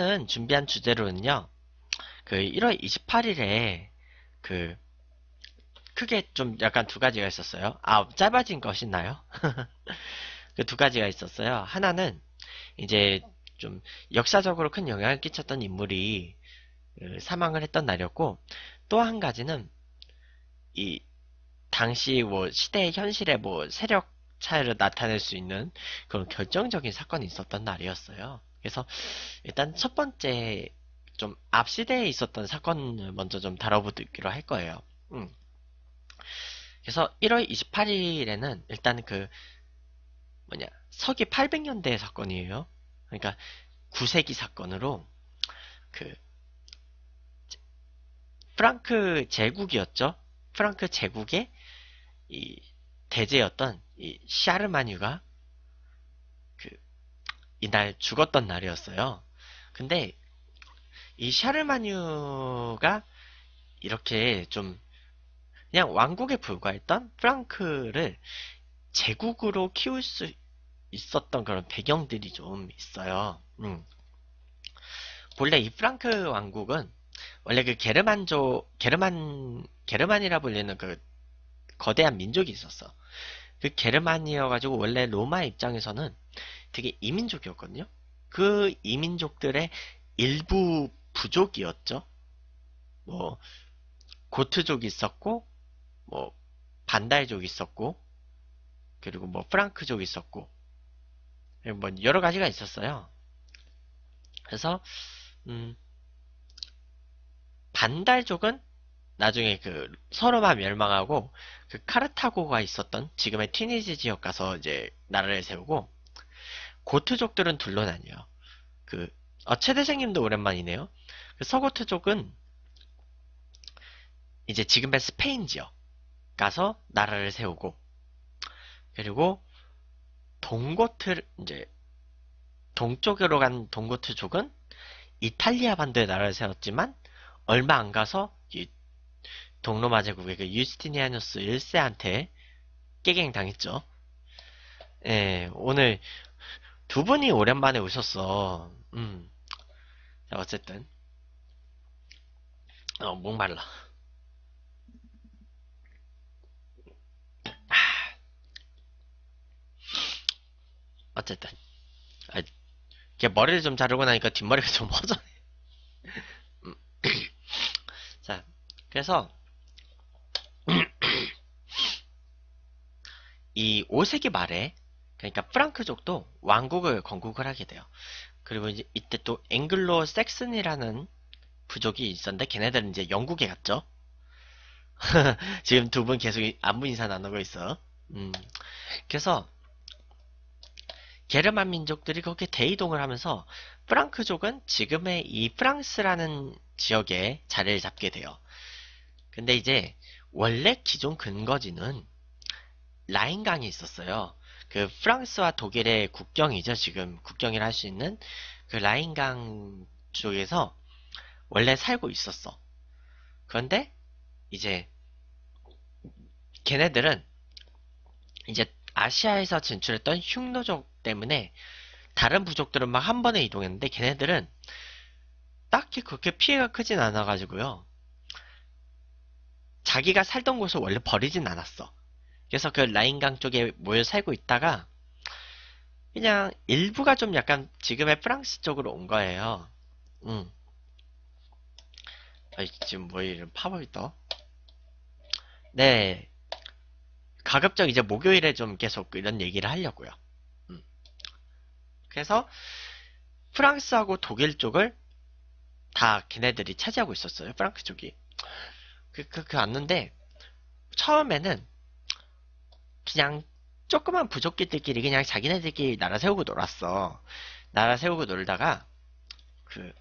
은 준비한 주제로는요. 그 1월 28일에 그 크게 좀 약간 두 가지가 있었어요. 아, 짧아진 것이나요? 그 두 가지가 있었어요. 하나는 이제 좀 역사적으로 큰 영향을 끼쳤던 인물이 그 사망을 했던 날이었고 또 한 가지는 이 당시 뭐 시대의 현실에뭐 세력 차이를 나타낼 수 있는 그런 결정적인 사건이 있었던 날이었어요. 그래서 일단 첫 번째 좀 앞 시대에 있었던 사건을 먼저 좀 다뤄보기로 할 거예요. 음. 그래서 1월 28일에는 일단 그 뭐냐 서기 800년대 사건이에요. 그러니까 9세기 사건으로 그 프랑크 제국이었죠. 프랑크 제국의 이 대제였던 이 샤르마뉴가 이날 죽었던 날이었어요. 근데 이 샤르마뉴가 이렇게 좀 그냥 왕국에 불과했던 프랑크를 제국으로 키울 수 있었던 그런 배경들이 좀 있어요. 음. 본래 이 프랑크 왕국은 원래 그 게르만조 게르만 게르만이라 불리는 그 거대한 민족이 있었어. 그 게르만이어 가지고 원래 로마 입장에서는 되게 이민족이었거든요. 그 이민족들의 일부 부족이었죠. 뭐 고트족이 있었고 뭐 반달족이 있었고 그리고 뭐 프랑크족이 있었고 뭐 여러 가지가 있었어요. 그래서 음 반달족은 나중에 그 서로가 멸망하고 그 카르타고가 있었던 지금의 튀니지 지역 가서 이제 나라를 세우고 고트족들은 둘로 나뉘어. 그, 아, 최대생님도 오랜만이네요. 그 서고트족은 이제 지금의 스페인 지역 가서 나라를 세우고, 그리고 동고트, 이제 동쪽으로 간 동고트족은 이탈리아 반도의 나라를 세웠지만 얼마 안 가서 동로마 제국의 그 유스티니아누스 1세한테 깨갱 당했죠. 예, 오늘 두 분이 오랜만에 오셨어. 음. 자, 어쨌든. 어, 목말라. 아. 어쨌든. 아, 이게 머리를 좀 자르고 나니까 뒷머리가 좀 허전해. 음. 자, 그래서. 이 5세기 말에 그러니까 프랑크족도 왕국을 건국을 하게 돼요. 그리고 이제 이때 또 앵글로 색슨이라는 부족이 있었는데 걔네들은 이제 영국에 갔죠. 지금 두 분 계속 안부 인사 나누고 있어. 음. 그래서 게르만 민족들이 거기에 대이동을 하면서 프랑크족은 지금의 이 프랑스라는 지역에 자리를 잡게 돼요. 근데 이제 원래 기존 근거지는 라인강이 있었어요. 그 프랑스와 독일의 국경이죠. 지금 국경이라 할 수 있는 그 라인강 쪽에서 원래 살고 있었어. 그런데 이제 걔네들은 이제 아시아에서 진출했던 흉노족 때문에 다른 부족들은 막 한 번에 이동했는데 걔네들은 딱히 그렇게 피해가 크진 않아가지고요. 자기가 살던 곳을 원래 버리진 않았어. 그래서 그 라인강 쪽에 모여 살고 있다가 그냥 일부가 좀 약간 지금의 프랑스 쪽으로 온 거예요. 음. 아이, 지금 뭐 이런 파업이 떠? 네. 가급적 이제 목요일에 좀 계속 이런 얘기를 하려고요. 음. 그래서 프랑스하고 독일 쪽을 다 걔네들이 차지하고 있었어요. 프랑스 쪽이. 그, 그, 그 왔는데 처음에는 그냥 조그만 부족끼들끼리 그냥 자기네들끼리 나라 세우고 놀았어. 나라 세우고 놀다가 그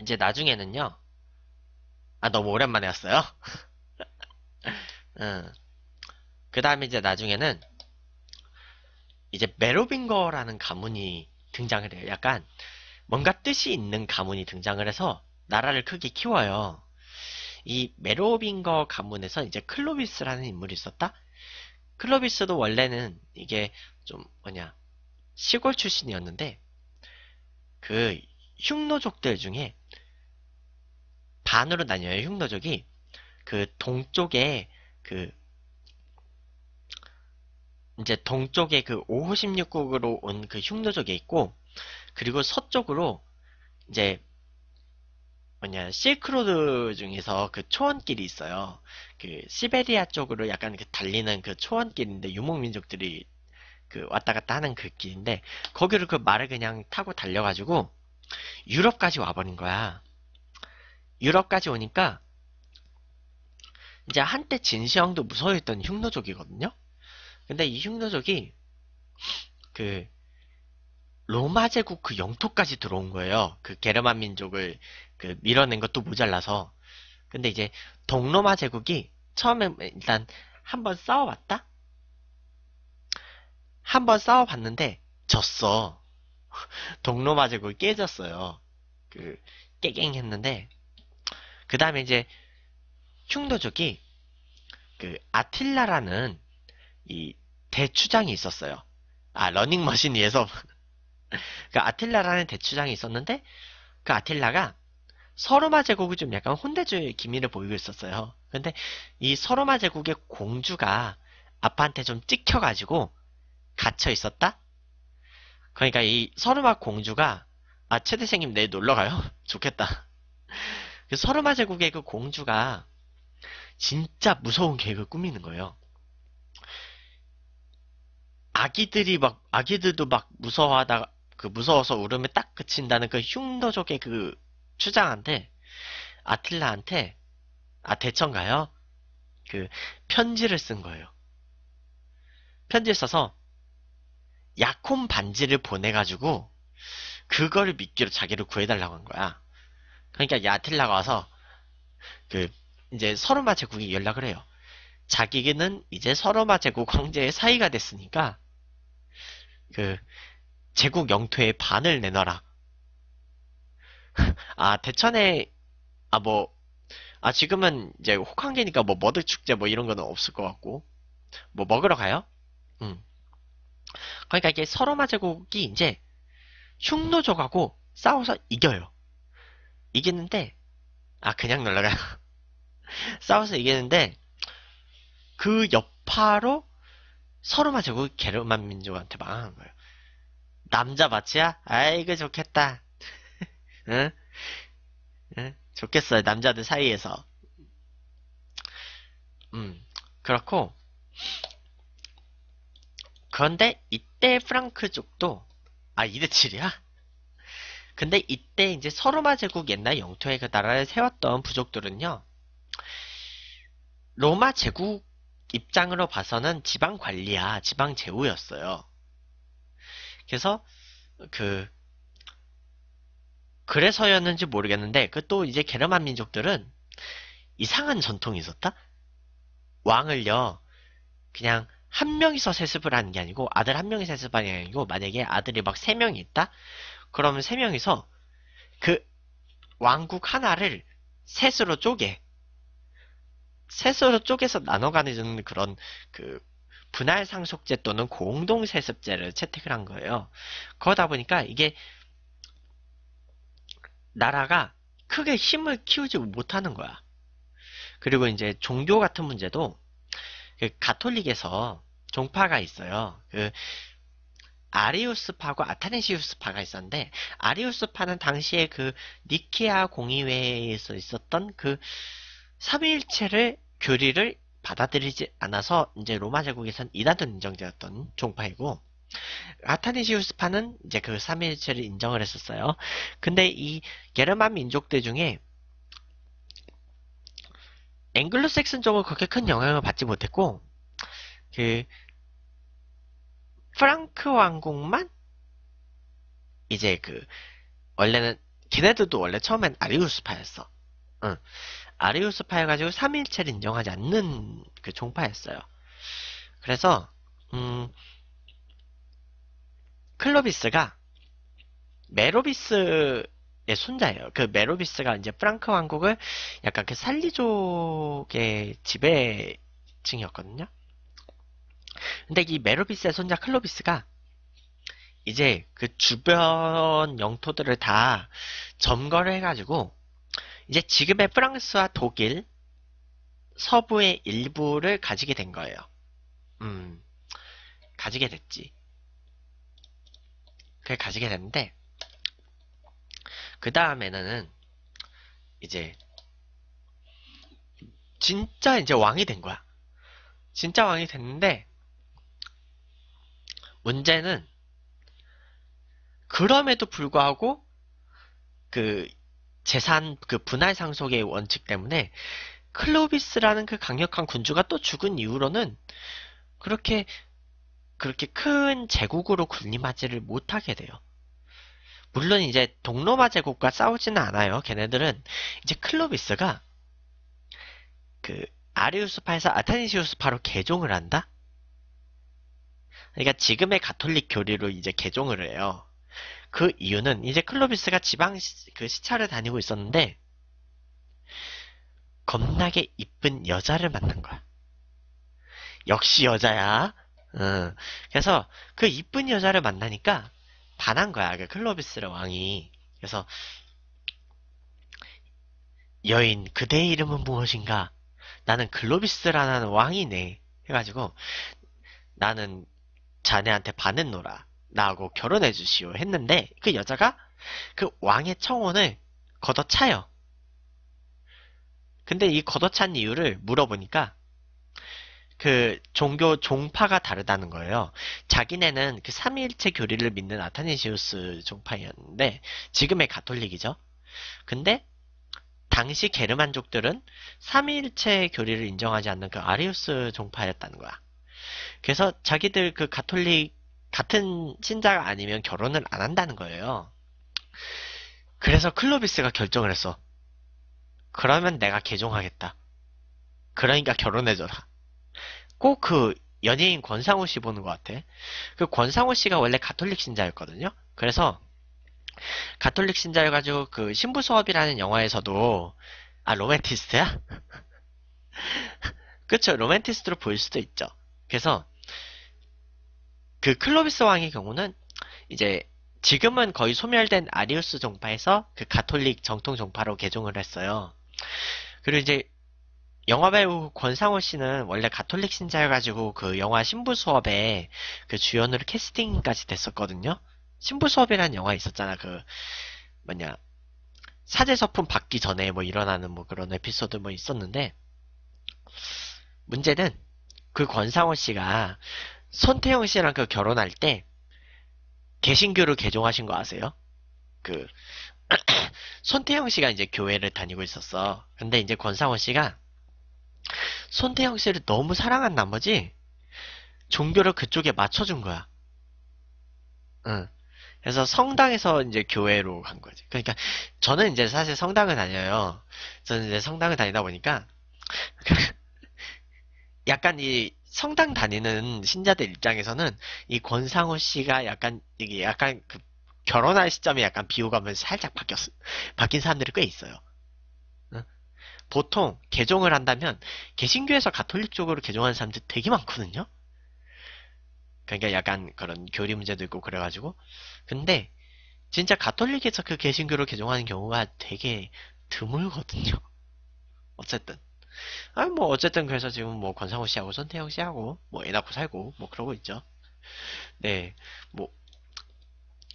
이제 나중에는요. 아 너무 오랜만에 왔어요. 응. 그 다음에 이제 나중에는 이제 메로빙거라는 가문이 등장을 해요. 약간 뭔가 뜻이 있는 가문이 등장을 해서 나라를 크게 키워요. 이 메로빙거 가문에서 이제 클로비스라는 인물이 있었다? 클로비스도 원래는 이게 좀 뭐냐 시골 출신이었는데 그 흉노족들 중에 반으로 나뉘어요. 흉노족이 그 동쪽에 그 이제 동쪽에 그 5호 16국으로 온 그 흉노족이 있고 그리고 서쪽으로 이제 뭐냐 실크로드 중에서 그 초원길이 있어요. 그 시베리아 쪽으로 약간 그 달리는 그 초원길인데 유목민족들이 그 왔다 갔다 하는 그 길인데 거기를 그 말을 그냥 타고 달려가지고 유럽까지 와버린 거야. 유럽까지 오니까 이제 한때 진시황도 무서워했던 흉노족이거든요. 근데 이 흉노족이 그 로마 제국 그 영토까지 들어온 거예요. 그 게르만 민족을 그 밀어낸 것도 모자라서. 근데 이제 동로마 제국이 처음에 일단 한번 싸워봤다? 한번 싸워봤는데 졌어. 동로마 제국이 깨졌어요. 그 깨갱 했는데 그 다음에 이제 흉도족이그 아틸라라는 이 대추장이 있었어요. 아 러닝머신 위에서 그 아틸라라는 대추장이 있었는데 그 아틸라가 서로마 제국이 좀 약간 혼대주의 기미를 보이고 있었어요. 근데 이 서로마 제국의 공주가 아빠한테 좀 찍혀가지고 갇혀 있었다? 그러니까 이 서로마 공주가 아 최대생님 내일 네, 놀러가요? 좋겠다. 그 서로마 제국의 그 공주가 진짜 무서운 계획을 꾸미는 거예요. 아기들이 막 아기들도 막 무서워하다가 그 무서워서 울음에 딱 그친다는 그흉더족의그 추장한테 아틀라한테아 대천가요? 그 편지를 쓴 거예요. 편지를 써서 약혼 반지를 보내가지고 그거를 미끼로 자기를 구해달라고 한 거야. 그러니까 야틀라가 와서 그 이제 서로마 제국이 연락을 해요. 자기는 이제 서로마 제국 황제의 사이가 됐으니까 그 제국 영토의 반을 내놔라. 아, 대천에, 아, 뭐, 아, 지금은 이제 혹한계니까 뭐 머들 축제 뭐 이런 거는 없을 것 같고. 뭐 먹으러 가요? 음. 그러니까 이게 서로마 제국이 이제 흉노족하고 싸워서 이겨요. 이기는데, 아, 그냥 놀러가요. 싸워서 이기는데, 그 여파로 서로마 제국이 게르만 민족한테 망한 거예요. 남자 마치야? 아이고 좋겠다. 응? 응? 좋겠어요. 남자들 사이에서. 음, 그렇고. 그런데 이때 프랑크족도 아 2대 7이야? 근데 이때 이제 서로마 제국 옛날 영토에 그 나라를 세웠던 부족들은요. 로마 제국 입장으로 봐서는 지방 관리야, 지방 제후였어요. 그래서 그 그래서였는지 모르겠는데 그 또 이제 게르만 민족들은 이상한 전통이 있었다. 왕을요 그냥 한 명이서 세습을 하는 게 아니고 아들 한 명이 세습하는 게 아니고 만약에 아들이 막 세 명이 있다 그러면 세 명이서 그 왕국 하나를 셋으로 쪼개 셋으로 쪼개서 나눠가는 그런 그 분할 상속제 또는 공동 세습제를 채택을 한 거예요. 그러다 보니까 이게 나라가 크게 힘을 키우지 못하는 거야. 그리고 이제 종교 같은 문제도 그 가톨릭에서 종파가 있어요. 그아리우스파고 아타네시우스파가 있었는데 아리우스파는 당시에 그 니케아 공의회에서 있었던 그 삼위일체를 교리를 받아들이지 않아서 이제 로마 제국에선 이단도 인정되었던 종파이고 아타니시우스파는 이제 그삼일체를 인정을 했었어요. 근데 이 게르만 민족들 중에 앵글로색슨 쪽은 그렇게 큰 영향을 받지 못했고 그 프랑크 왕국만 이제 그 원래는 걔네들도 원래 처음엔 아리우스파였어. 응. 아리우스 파일 가지고 3일체를 인정하지 않는 그 종파였어요. 그래서 음, 클로비스가 메로비스의 손자예요. 그 메로비스가 이제 프랑크 왕국을 약간 그 살리족의 지배층이었거든요. 근데 이 메로비스의 손자 클로비스가 이제 그 주변 영토들을 다 점거를 해가지고 이제 지금의 프랑스와 독일 서부의 일부를 가지게 된 거예요. 음, 가지게 됐지. 그걸 가지게 됐는데 그 다음에는 이제 진짜 이제 왕이 된 거야. 진짜 왕이 됐는데 문제는 그럼에도 불구하고 그 재산 그 분할 상속의 원칙 때문에 클로비스라는 그 강력한 군주가 또 죽은 이후로는 그렇게 그렇게 큰 제국으로 군림하지를 못하게 돼요. 물론 이제 동로마 제국과 싸우지는 않아요. 걔네들은 이제 클로비스가 그 아리우스파에서 아타니시우스파로 개종을 한다. 그러니까 지금의 가톨릭 교리로 이제 개종을 해요. 그 이유는 이제 클로비스가 지방 시, 그 시차를 다니고 있었는데 겁나게 이쁜 여자를 만난 거야. 역시 여자야. 어. 그래서 그 이쁜 여자를 만나니까 반한 거야. 그 클로비스를 왕이. 그래서 여인 그대의 이름은 무엇인가? 나는 클로비스라는 왕이네. 해가지고 나는 자네한테 반했노라. 나하고 결혼해 주시오 했는데 그 여자가 그 왕의 청혼을 걷어차요. 근데 이 걷어찬 이유를 물어보니까 그 종교 종파가 다르다는 거예요. 자기네는 그 삼위일체 교리를 믿는 아타니시우스 종파였는데 지금의 가톨릭이죠. 근데 당시 게르만족들은 삼위일체 교리를 인정하지 않는 그 아리우스 종파였다는 거야. 그래서 자기들 그 가톨릭 같은 신자가 아니면 결혼을 안 한다는 거예요. 그래서 클로비스가 결정을 했어. 그러면 내가 개종하겠다. 그러니까 결혼해줘라. 꼭 그 연예인 권상우 씨 보는 것 같아. 그 권상우 씨가 원래 가톨릭 신자였거든요. 그래서 가톨릭 신자여가지고 그 신부 수업이라는 영화에서도 아 로맨티스트야? 그쵸 로맨티스트로 보일 수도 있죠. 그래서 그 클로비스 왕의 경우는 이제 지금은 거의 소멸된 아리우스 종파에서 그 가톨릭 정통 종파로 개종을 했어요. 그리고 이제 영화배우 권상우 씨는 원래 가톨릭 신자여가지고 그 영화 신부 수업에 그 주연으로 캐스팅까지 됐었거든요. 신부 수업이라는 영화 있었잖아. 그 뭐냐 사제 서품 받기 전에 뭐 일어나는 뭐 그런 에피소드 뭐 있었는데 문제는 그 권상우 씨가 손태영 씨랑 그 결혼할 때 개신교를 개종하신 거 아세요? 그 손태영 씨가 이제 교회를 다니고 있었어. 근데 이제 권상원 씨가 손태영 씨를 너무 사랑한 나머지 종교를 그쪽에 맞춰준 거야. 응. 그래서 성당에서 이제 교회로 간 거지. 그러니까 저는 이제 사실 성당을 다녀요. 저는 이제 성당을 다니다 보니까 약간 이 성당 다니는 신자들 입장에서는 이 권상우 씨가 약간 이게 약간 그 결혼할 시점에 약간 비호감을 살짝 바뀌었 바뀐 사람들이 꽤 있어요. 보통 개종을 한다면 개신교에서 가톨릭 쪽으로 개종하는 사람들 되게 많거든요. 그러니까 약간 그런 교리 문제도 있고 그래가지고 근데 진짜 가톨릭에서 그 개신교로 개종하는 경우가 되게 드물거든요. 어쨌든 아, 뭐, 어쨌든 그래서 지금 뭐, 권상우 씨하고 손태영 씨하고, 뭐, 애 낳고 살고, 뭐, 그러고 있죠. 네, 뭐,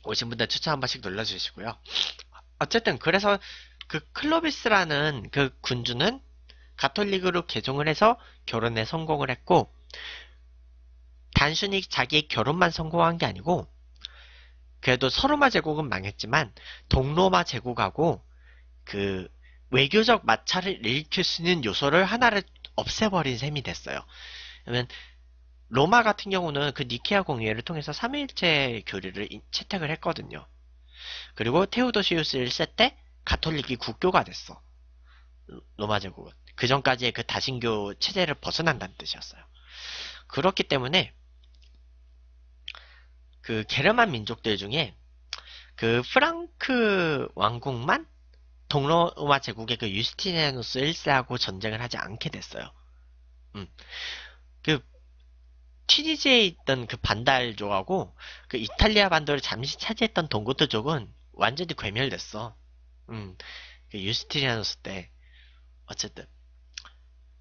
오신 분들 추천 한 번씩 눌러주시고요. 어쨌든, 그래서 그 클로비스라는 그 군주는 가톨릭으로 개종을 해서 결혼에 성공을 했고, 단순히 자기의 결혼만 성공한 게 아니고, 그래도 서로마 제국은 망했지만, 동로마 제국하고, 그, 외교적 마찰을 일으킬 수 있는 요소를 하나를 없애버린 셈이 됐어요. 그러면 로마 같은 경우는 그 니케아 공의회를 통해서 3일째 교리를 채택을 했거든요. 그리고 테우도시우스 1세 때 가톨릭이 국교가 됐어. 로마 제국은. 그 전까지의 그 다신교 체제를 벗어난다는 뜻이었어요. 그렇기 때문에 그 게르만 민족들 중에 그 프랑크 왕국만 동로마 제국의 그 유스티니아누스 1세하고 전쟁을 하지 않게 됐어요. 음. 그 튀니지에 있던 그 반달족하고 그 이탈리아 반도를 잠시 차지했던 동고트족은 완전히 괴멸됐어. 음. 그 유스티니아누스 때 어쨌든.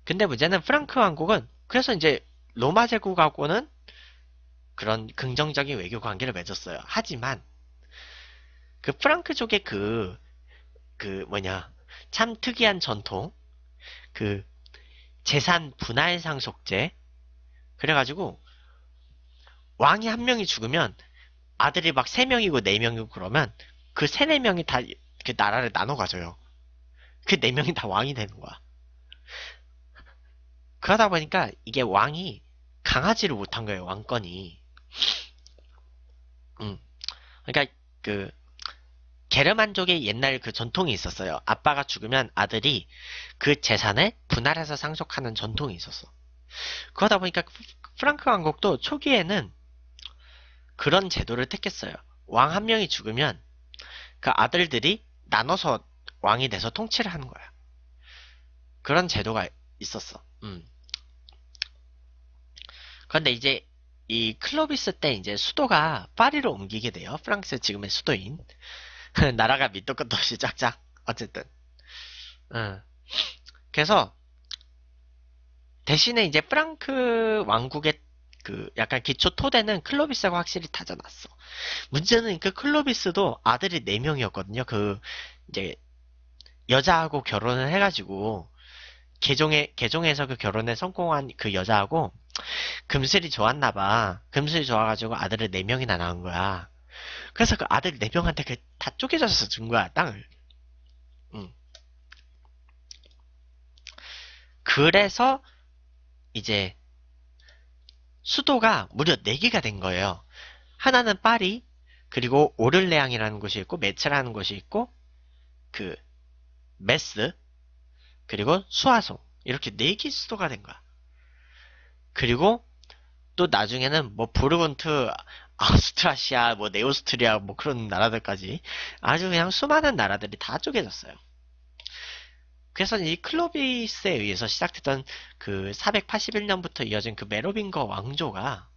근데 문제는 프랑크 왕국은 그래서 이제 로마 제국하고는 그런 긍정적인 외교 관계를 맺었어요. 하지만 그 프랑크족의 그그 뭐냐 참 특이한 전통 그 재산 분할 상속제 그래가지고 왕이 한 명이 죽으면 아들이 막 세 명이고 네 명이고 그러면 그 세 네 명이 다 그 나라를 나눠 가져요. 그 네 명이 다 왕이 되는 거야. 그러다 보니까 이게 왕이 강하지를 못한 거예요 왕권이. 음, 그러니까 그 게르만족의 옛날 그 전통이 있었어요. 아빠가 죽으면 아들이 그 재산을 분할해서 상속하는 전통이 있었어. 그러다 보니까 프랑크 왕국도 초기에는 그런 제도를 택했어요. 왕 한 명이 죽으면 그 아들들이 나눠서 왕이 돼서 통치를 하는 거야. 그런 제도가 있었어. 음. 그런데 이제 이 클로비스 때 이제 수도가 파리로 옮기게 돼요. 프랑스 지금의 수도인. 나라가 밑도 끝도 없이 짝짝. 어쨌든. 그래서 대신에 이제 프랑크 왕국의 그 약간 기초 토대는 클로비스가 확실히 다져놨어. 문제는 그 클로비스도 아들이 4명이었거든요. 그 이제 여자하고 결혼을 해가지고 개종에 개종에서 그 결혼에 성공한 그 여자하고 금슬이 좋았나봐. 금슬이 좋아가지고 아들을 4명이나 낳은 거야. 그래서 그 아들 네 명한테 그 다 쪼개져서 준 거야 땅을. 응. 그래서 이제 수도가 무려 4개가 된 거예요. 하나는 파리, 그리고 오를레앙이라는 곳이 있고 메츠라는 곳이 있고 그 메스 그리고 수화송 이렇게 4개 수도가 된 거야. 그리고 또 나중에는 뭐 부르본트 아우스트라시아, 뭐 네오스트리아, 뭐 그런 나라들까지 아주 그냥 수많은 나라들이 다 쪼개졌어요. 그래서 이 클로비스에 의해서 시작됐던 그 481년부터 이어진 그 메로빙거 왕조가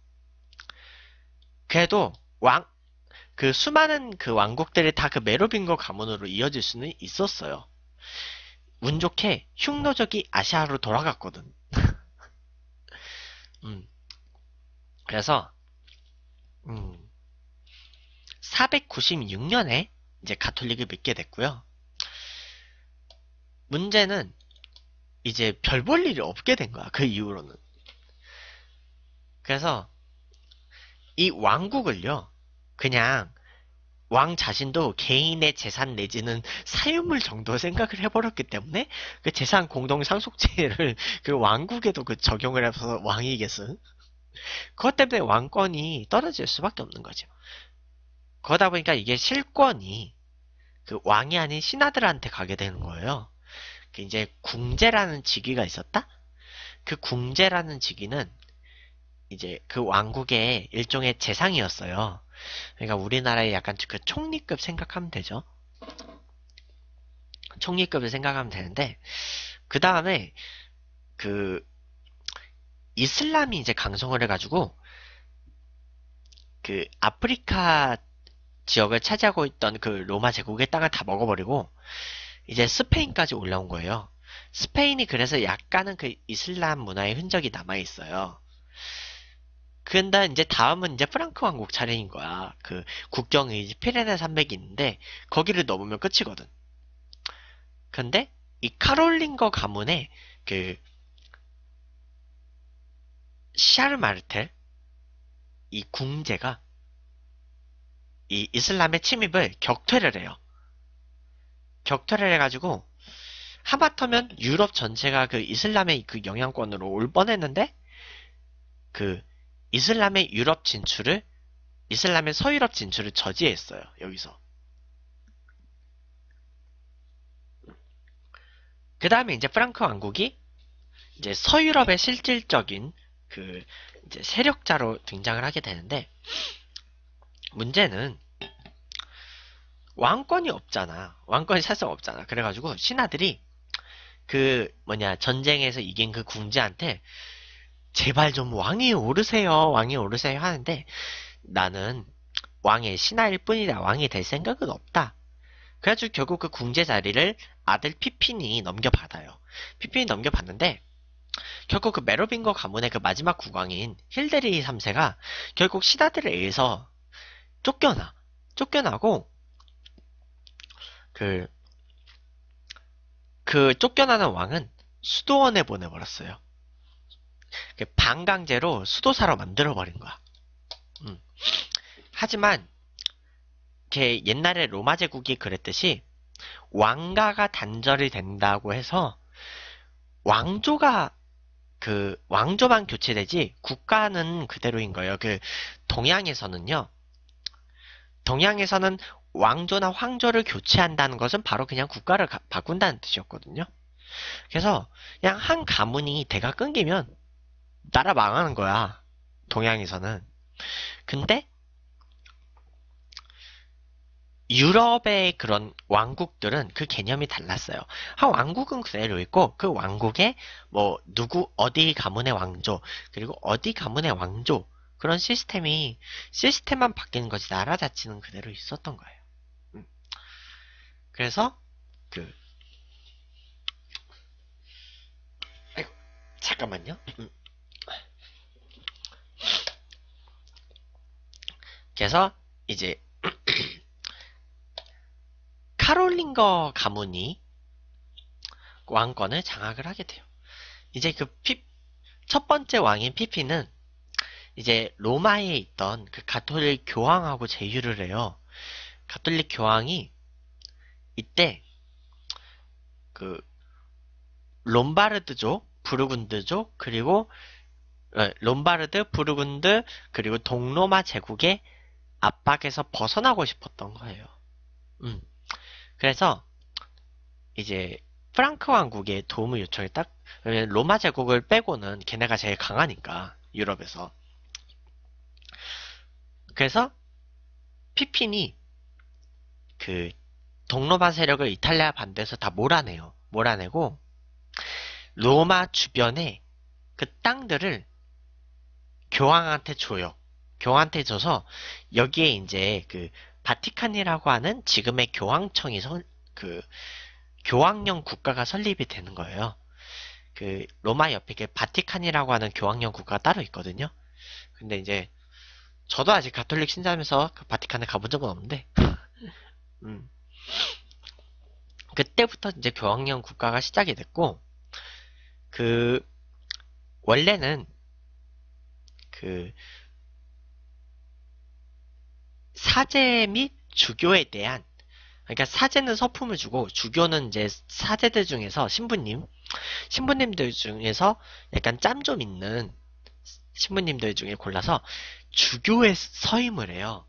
그래도 왕, 그 수많은 그 왕국들이 다 그 메로빙거 가문으로 이어질 수는 있었어요. 운 좋게 흉노족이 아시아로 돌아갔거든. 음. 그래서 음, 496년에 이제 가톨릭을 믿게 됐고요. 문제는 이제 별 볼 일이 없게 된 거야. 그 이후로는. 그래서 이 왕국을요. 그냥 왕 자신도 개인의 재산 내지는 사유물 정도 생각을 해버렸기 때문에 그 재산 공동 상속제를 그 왕국에도 그 적용을 해서 왕이겠어. 그것 때문에 왕권이 떨어질 수밖에 없는 거죠. 그러다 보니까 이게 실권이 그 왕이 아닌 신하들한테 가게 되는 거예요. 그 이제 궁제라는 직위가 있었다? 그 궁제라는 직위는 이제 그 왕국의 일종의 재상이었어요. 그러니까 우리나라의 약간 그 총리급 생각하면 되죠. 총리급을 생각하면 되는데 그 다음에 그 이슬람이 이제 강성을 해가지고 그 아프리카 지역을 차지하고 있던 그 로마 제국의 땅을 다 먹어버리고 이제 스페인까지 올라온 거예요. 스페인이 그래서 약간은 그 이슬람 문화의 흔적이 남아 있어요. 그런데 이제 다음은 이제 프랑크 왕국 차례인 거야. 그 국경이 이제 피레네 산맥이 있는데 거기를 넘으면 끝이거든. 근데 이 카롤링거 가문의 그 샤르마르텔 이 궁제가 이 이슬람의 침입을 격퇴를 해요. 격퇴를 해가지고 하마터면 유럽 전체가 그 이슬람의 그 영향권으로 올 뻔했는데 그 이슬람의 유럽 진출을 이슬람의 서유럽 진출을 저지했어요. 여기서. 그 다음에 이제 프랑크 왕국이 이제 서유럽의 실질적인 그 이제 세력자로 등장을 하게 되는데 문제는 왕권이 없잖아. 왕권이 사실 없잖아. 그래가지고 신하들이 그 뭐냐 전쟁에서 이긴 그 궁지한테 제발 좀 왕이 오르세요. 왕이 오르세요 하는데 나는 왕의 신하일 뿐이다. 왕이 될 생각은 없다. 그래가지고 결국 그 궁제 자리를 아들 피핀이 넘겨받아요. 피핀이 넘겨받는데 결국 그 메로빙거 가문의 그 마지막 국왕인 힐데리 3세가 결국 시다들에 의해서 쫓겨나 쫓겨나고 그그 그 쫓겨나는 왕은 수도원에 보내버렸어요. 그 반강제로 수도사로 만들어버린 거야. 음. 하지만 걔 옛날에 로마 제국이 그랬듯이 왕가가 단절이 된다고 해서 왕조가 그 왕조만 교체되지 국가는 그대로인 거예요. 그 동양에서는요. 동양에서는 왕조나 황조를 교체한다는 것은 바로 그냥 국가를 가, 바꾼다는 뜻이었거든요. 그래서 그냥 한 가문이 대가 끊기면 나라 망하는 거야. 동양에서는. 근데 유럽의 그런 왕국들은 그 개념이 달랐어요. 한 왕국은 그대로 있고 그 왕국에 뭐 누구 어디 가문의 왕조 그리고 어디 가문의 왕조 그런 시스템이 시스템만 바뀌는 거지 나라 자체는 그대로 있었던 거예요. 음. 그래서 그 아이고 잠깐만요. 음. 그래서 이제 카롤링거 가문이 왕권을 장악을 하게 돼요. 이제 그첫 번째 왕인 피피는 이제 로마에 있던 그 가톨릭 교황하고 제휴를 해요. 가톨릭 교황이 이때 그 롬바르드족, 부르군드족, 그리고 어, 롬바르드, 부르군드, 그리고 동로마 제국의 압박에서 벗어나고 싶었던 거예요. 음. 그래서 이제 프랑크 왕국의 도움을 요청했딱 로마 제국을 빼고는 걔네가 제일 강하니까 유럽에서 그래서 피핀이 그 동로마 세력을 이탈리아 반대에서 다 몰아내요 몰아내고 로마 주변에 그 땅들을 교황한테 줘요 교황한테 줘서 여기에 이제 그 바티칸이라고 하는 지금의 교황청이 설, 그 교황령 국가가 설립이 되는 거예요. 그 로마 옆에 게 바티칸이라고 하는 교황령 국가가 따로 있거든요. 근데 이제 저도 아직 가톨릭 신자면서 그 바티칸에 가본 적은 없는데 음. 그때부터 이제 교황령 국가가 시작이 됐고 그 원래는 그 사제 및 주교에 대한 그러니까 사제는 서품을 주고 주교는 이제 사제들 중에서 신부님 신부님들 중에서 약간 짬 좀 있는 신부님들 중에 골라서 주교에 서임을 해요.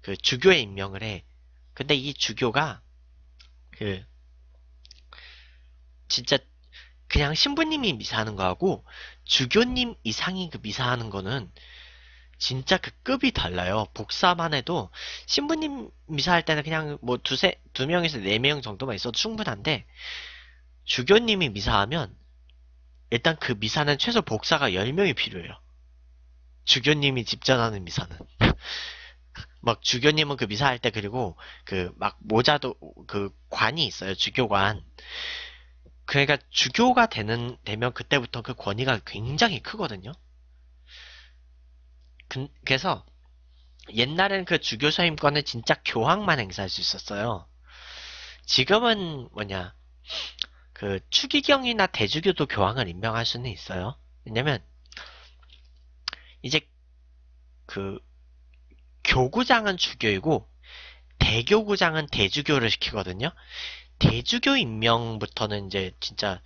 그 주교에 임명을 해. 근데 이 주교가 그 진짜 그냥 신부님이 미사하는 거하고 주교님 이상이 그 미사하는 거는 진짜 그 급이 달라요. 복사만 해도 신부님 미사 할 때는 그냥 뭐 두세 두 명에서 네 명 정도만 있어도 충분한데 주교님이 미사하면 일단 그 미사는 최소 복사가 10명이 필요해요. 주교님이 집전하는 미사는. 막 주교님은 그 미사할 때 그리고 그 막 모자도 그 관이 있어요. 주교관. 그러니까 주교가 되는 되면 그때부터 그 권위가 굉장히 크거든요. 그래서 옛날엔그 주교사 임권은 진짜 교황만 행사할 수 있었어요. 지금은 뭐냐 그 추기경이나 대주교도 교황을 임명할 수는 있어요. 왜냐면 이제 그 교구장은 주교이고 대교구장은 대주교를 시키거든요. 대주교 임명부터는 이제 진짜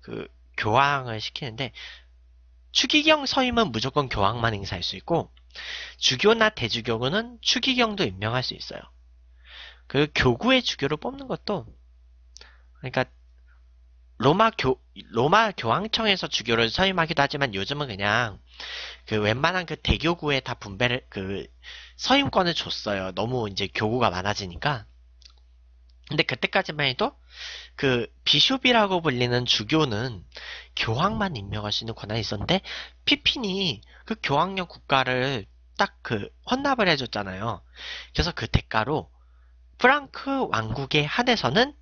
그 교황을 시키는데 추기경 서임은 무조건 교황만 행사할 수 있고 주교나 대주교는 추기경도 임명할 수 있어요. 그 교구의 주교를 뽑는 것도 그러니까 로마 교 로마 교황청에서 주교를 서임하기도 하지만 요즘은 그냥 그 웬만한 그 대교구에 다 분배를 그 서임권을 줬어요. 너무 이제 교구가 많아지니까 근데 그때까지만 해도 그 비숍이라고 불리는 주교는 교황만 임명할 수 있는 권한이 있었는데 피핀이 그 교황령 국가를 딱 그 헌납을 해줬잖아요. 그래서 그 대가로 프랑크 왕국의 한에서는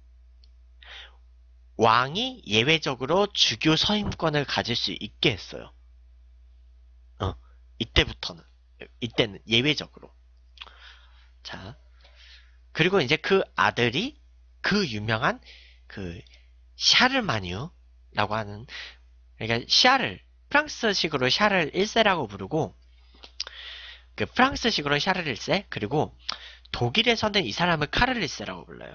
왕이 예외적으로 주교 서임권을 가질 수 있게 했어요. 어, 이때부터는 이때는 예외적으로. 자, 그리고 이제 그 아들이 그 유명한 그 샤를마뉴라고 하는 그러니까 샤를 프랑스식으로 샤를 1세라고 부르고 그 프랑스식으로 샤를 1세 그리고 독일에서는 이 사람을 카를 1세라고 불러요.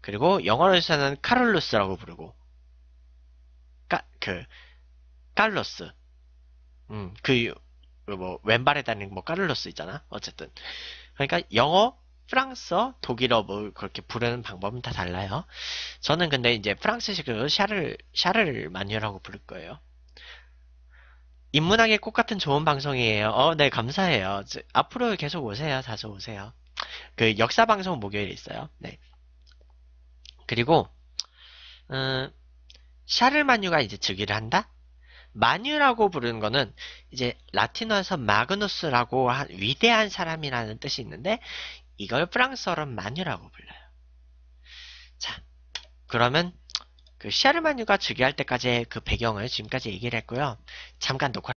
그리고 영어로서는 카를루스라고 부르고 까, 그 칼로스 음 그 뭐 왼발에 다니는 뭐 카를로스 있잖아 어쨌든 그러니까 영어 프랑스어, 독일어 뭐 그렇게 부르는 방법은 다 달라요. 저는 근데 이제 프랑스식으로 샤를 샤를 마뉴라고 부를 거예요. 인문학의 꽃 같은 좋은 방송이에요. 어, 네 감사해요. 저, 앞으로 계속 오세요. 자주 오세요. 그 역사 방송 목요일 에 있어요. 네. 그리고 음, 샤를 마뉴가 이제 즉위를 한다. 마뉴라고 부르는 거는 이제 라틴어에서 마그누스라고 한 위대한 사람이라는 뜻이 있는데 이걸 프랑스어로 마뉴라고 불러요. 자, 그러면 그 시아르마뉴가 즉위할 때까지의 그 배경을 지금까지 얘기를 했고요. 잠깐 녹화